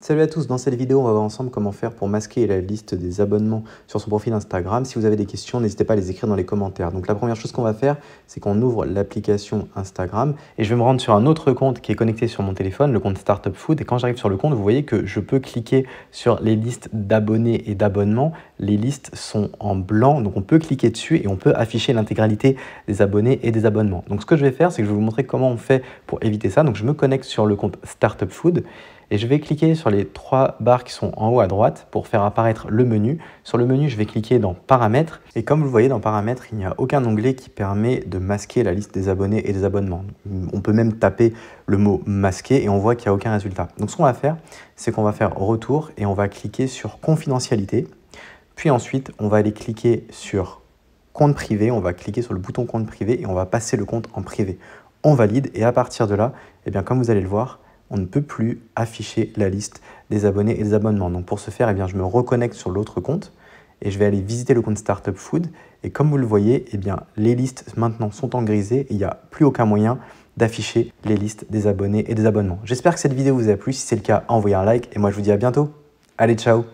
Salut à tous, dans cette vidéo on va voir ensemble comment faire pour masquer la liste des abonnements sur son profil Instagram. Si vous avez des questions, n'hésitez pas à les écrire dans les commentaires. Donc la première chose qu'on va faire, c'est qu'on ouvre l'application Instagram et je vais me rendre sur un autre compte qui est connecté sur mon téléphone, le compte Startup Food. Et quand j'arrive sur le compte, vous voyez que je peux cliquer sur les listes d'abonnés et d'abonnements. Les listes sont en blanc, donc on peut cliquer dessus et on peut afficher l'intégralité des abonnés et des abonnements. Donc ce que je vais faire, c'est que je vais vous montrer comment on fait pour éviter ça. Donc je me connecte sur le compte Startup Food et je vais cliquer sur les trois barres qui sont en haut à droite pour faire apparaître le menu. Sur le menu, je vais cliquer dans Paramètres et comme vous le voyez dans Paramètres, il n'y a aucun onglet qui permet de masquer la liste des abonnés et des abonnements. On peut même taper le mot masquer et on voit qu'il n'y a aucun résultat. Donc ce qu'on va faire, c'est qu'on va faire retour et on va cliquer sur confidentialité. Puis ensuite, on va aller cliquer sur compte privé, on va cliquer sur le bouton compte privé et on va passer le compte en privé. On valide et à partir de là, eh bien, comme vous allez le voir, on ne peut plus afficher la liste des abonnés et des abonnements. Donc pour ce faire, eh bien, je me reconnecte sur l'autre compte et je vais aller visiter le compte Startup Food. Et comme vous le voyez, eh bien, les listes maintenant sont en grisé et il n'y a plus aucun moyen d'afficher les listes des abonnés et des abonnements. J'espère que cette vidéo vous a plu. Si c'est le cas, envoyez un like et moi je vous dis à bientôt. Allez, ciao